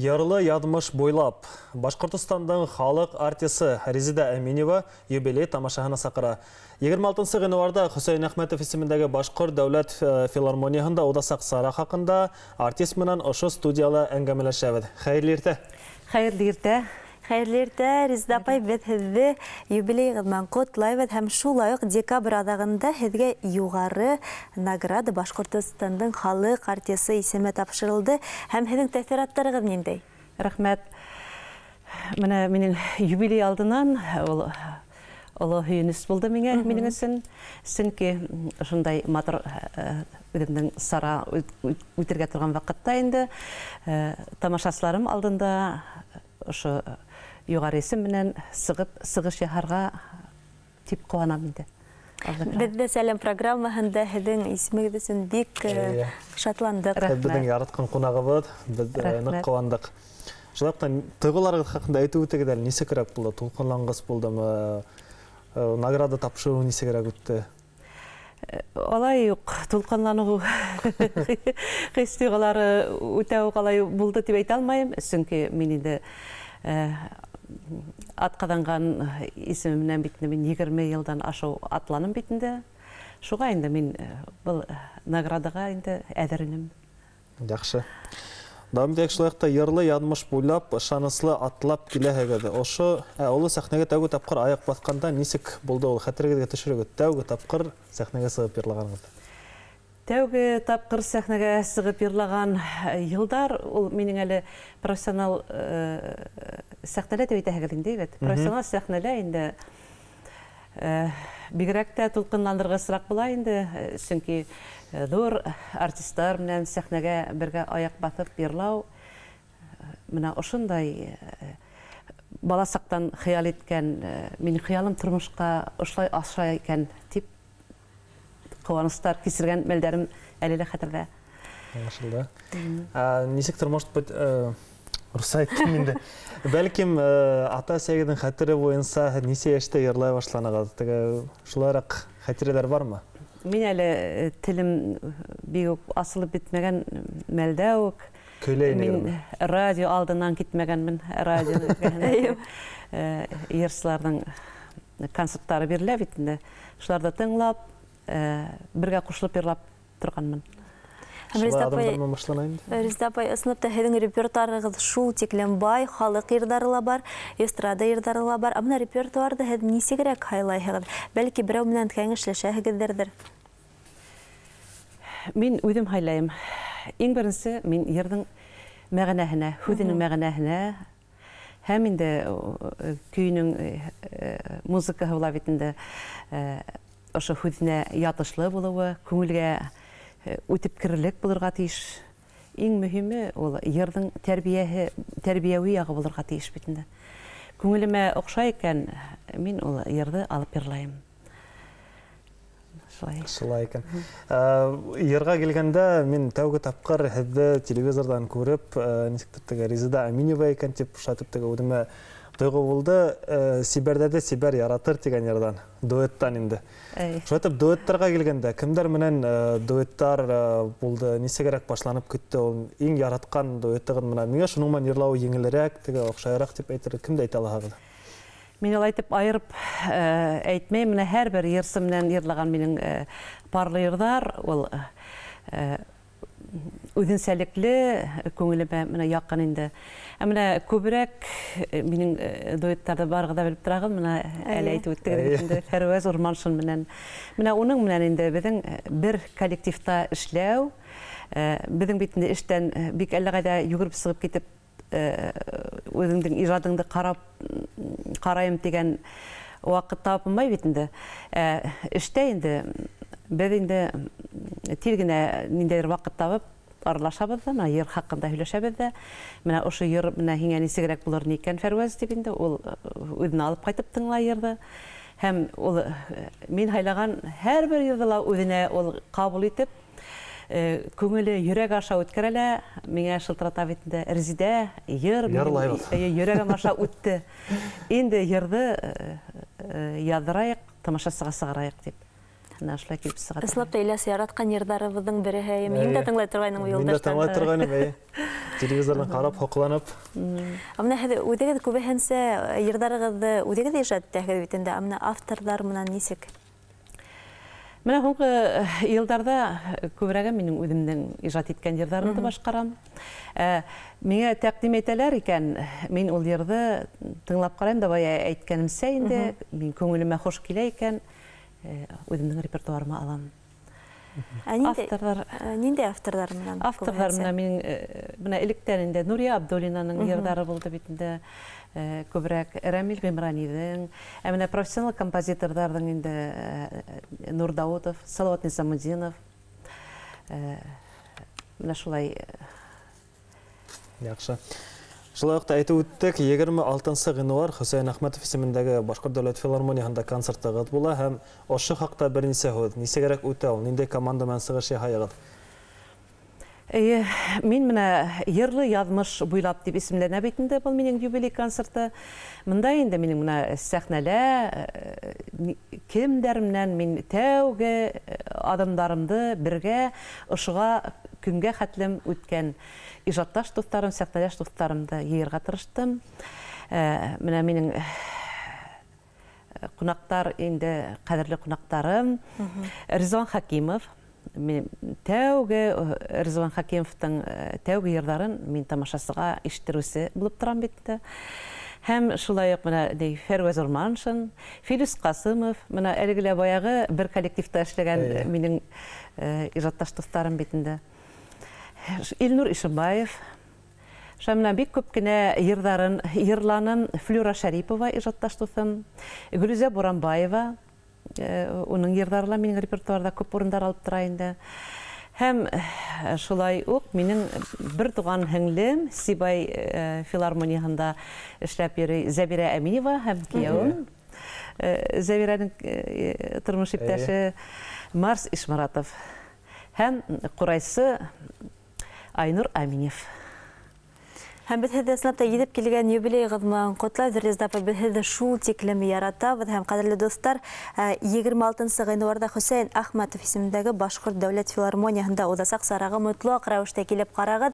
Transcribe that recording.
Ярлы ядмыш бойлап. Башқұртыстандың халық артисы Резида Әминева юбилей тамашағына сақыра. 26 ғынуарда Хусейн Ахметов есіміндегі Башқұр дәулет э, филармонияғында Одасақ Сара хақында артист менен ұшы студиялы әңгімелешәбеді. Хайырлы ерте. Хайырлы Хәйерлерді, Резда апай, бед юбилей юбилейығыҙман ҡотлайбыҙ һәм шулай уҡ декабрь адағында һеҙгә юғары награда Башҡортостандың халы артисы исеме тапшырылды һәм һеҙҙең тәьҫораттарығыҙ ниндәй? Рәхмәт. Менә юбилей алдынан ул оло болды булды миңә минең өсөн сөнки ошондай матур сара инде тамашасыларым алдында ошо юғарысы менен сығып сығыш яһарға тип кубанам инде Бізде сәлем программаһында һеҙҙең исемегеҙ бек бик шатландык. Беҙҙең яратҡан ҡунағыбыҙ, беҙ ныҡ ҡыуандык. Шулай тойғоларығыҙ хаҡында әйтеү үтегедәр нисә кәрәк булды? болды, булдымы? Награда тапшырыу нисә кәрәк үтте? Олай юк, тулқынлану хис тойғолары үтәү ҡалай булды тип әйтә алмайым, сөнки мин инде атқаданған есімімнен битінде мен егерме елдан ашу атланым бетінде шуға енді мен бұл наградаға енді әдірінім жақсы дамдек шылайықта ерлы янмыш буйлап шаныслы атлап киләһегеде ошо олы сәхнеге тәүге тапкыр аяк басканда нисек булды ул хәтергә төшерегез тәүге тапкыр сәхнәгә сыгып йырлаганыгыз тәугі тапқыр сахнаға сығып ерлаған э, йылдар ол менің әлі профессионал сахнада деп айтаһы келгенде бит профессионал сахнала инде э, бигерәк тә тулкынландыргысырак була инде чөнки э, зур артистлар белән сәхнәгә бергә аяқ басып йырлау менә ошондай бала сактан хыял иткән минем хыялым тормышка ошлай аша икән дип кубанычтар кечирген мелдерим әлі эле кадырлы аңлашылды нисек тормош рұқсат етің енді бәлкім э, ата сәгінің хәтірі бойынша несе яшьте йырлай башланыға шулайрак хәтирелер бар ма мен әлі э, тілім э, бигүк асылып битмәгән мәлдә үк мен радио алдынан китмәгәнмен радио йырчыларның концерттары бирелә бит инде шуларда тыңлап Э, бірге қосылып ерлап тұрғанмын Резда апай, ұсыныпта э, хәдің репертуарығыз шул бай халық ирдарыла бар, эстрада ирдарыла бар. Амна репертуарды хәдің несе керек Бәлки Бәлкі бірі өмінен тәңі шләшәғігіздердір. Мен өдім хайлайым. Ең бірінсі, мен ердің мәғінәхіне, хөдінің мәғінәхіне, Һәм инде э, көйнең музыка һәвлавитендә ошо хүзүнө ятышлы болуы, күңелге э, үтеп кирлик булырга тиеш иң мөһиме ул йырдың тәрбияһе тәрбияуи ягы болорга тийиш бит инде күңелемә окшай мин ол йырды алып йырлайм шулай екен. экен йырга келгәндә мин тәүге тапкыр һеҙҙе телевизордан күреп э, нисектер теге резеда аминева икән дип шатып теге үҙемә болды тойгобулда э, де сибир яратыр деген жерден дуэттан инде ошентип дуэттарга келгенде кимдер менен э, дуэттар э, болды несе керек башланып кетти ол эң яраткан дуэтигин мына миңе шуну менен ырлоо жеңилирээк деге окшойраак деп айтыр кімді айта аласыз мен ол айтып айырып айтмайм мына һәрбір йырсы менен йырлаган менин парлы йырдар ол үҙенсәлекле күңелемә менә яҡын инде. Ә менә күберәк э, минең э, дуэттарда барғыда белеп торағын менә әле әйтеп үттегедек инде Фәрвәз Урманшин менән. Менә уның менән инде беҙҙең э, бер коллективта эшләү, біздің бит инде эштән бик әллә ҡайҙа йүгереп сығып китеп үҙеңдең ижадыңды ҡарап ҡарайым дигән ваҡыт табынмай бит инде. Ә, эштә инде Бәз инде тиз генә ниндәйдер вакыт табып аралашабыз да, мына йыр хакында һөйләшәбез дә. Менә ошо йыр менә һиңә нисегрәк булыр ни икән Фәрвәз дип инде ул э, алып кайтып тыңлай йырды. Һәм ул э, мин һайлаган һәрбер йырҙы ла үҙенә ул ҡабул итеп, э, күңеле йөрәк аша үткәрелә, миңә шылтырата бит инде Резидә йыр йөрәгем аша үтте. Инде йырды яҙырайыҡ, тамашасыға сығарайыҡ дип нашла кип сыгат. Ислап тәйлә яраткан йырдарыбыздың береһе. Мин дә тыңлай торгайным ул Мин дә тыңлай торгайным, әйе. Телевизордан карап, хокланып. Амна хәдә үдәгә күбеһенсә йырдарыгызды э, үдәгә яшәт тәһәр бит инде. Амна авторлар менән нисек? Менә һуңгы йылдарда э, э, күбрәге минең үземнең иҗат иткән йырдарымды башкарам. Миңә тәкъдим екен, мен ол ул йырды тыңлап карайм да бая әйткәнемсә мен мин күңелемә хуш килә өзімнің репертуарыма алам. авторлар ниндей авторлар менен авторлар менен мен мына иликтенинде нурия абдуллинаның йырдары болду битинде көбүрөөк рамил бемранидин ә мына профессионал композитордордун инде нурдаутов салават низамудинов мына ушулай жакшы Жылақты айтып өттік, 26 ғинуар Хусейн Ахметов есіміндегі Башқұр дәулет филармониясында концертті ғыт бұла, һәм ошы хақта бір несе ғыт, несе керек өте ол, нендей команда мән сығыр шеға ғыт. Мен міні ерлі язмыш бұйлап деп есімләне бетінде бұл менің юбилей концерті. Мұнда енді менің мұна сәхнәлі э, кемдәрімнен мен тәуге э, адамдарымды бірге ұшыға күнгә хәтлем үткән ижатташ дуҫтарым, сәхнәләш дуҫтарымды йыйырға тырыштым. Ә, менә минең э, кунаҡтар инде ҡәҙерле кунактарым Ризон Хакимов мен тәүге э, Ризуан Хакимовтың э, тәүге йырҙарын мин тамашасыға ишеттереүсе булып торам бит һәм шулай ук менә фәрваз Фәрвәз Урманшин, Филүс менә әлеге баяғы бер коллективта эшләгән минең ижатташ дуҫтарым бит инде. Илнур Ишимбаев Шамынан бік көп кенә йырдарын, йырланын Флюра Шарипова ижатташтысын, Гүлізе Буранбаева, э, оның йырдары менің репертуарда көп орындар алып тора инде. Һәм э, шулай ук минең бер туган һеңлем Сибай э, филармонияһында эшләп йөри Зәбирә Әмиева һәм кияүем. Зәбирәнең Марс Ишмаратов һәм құрайсы Айнур Аминев. Һәм бит һеҙҙе ысынлап та етеп килгән юбилей ғыҙман һеҙҙе шул тиклем яратабыҙ һәм ҡәҙерле достар 26 ғинуарда Хөсәйен Әхмәтов исемендәге Башҡорт дәүләт филармонияһында уҙасаҡ сараға мотлаҡ рәүештә килеп ҡарағыҙ.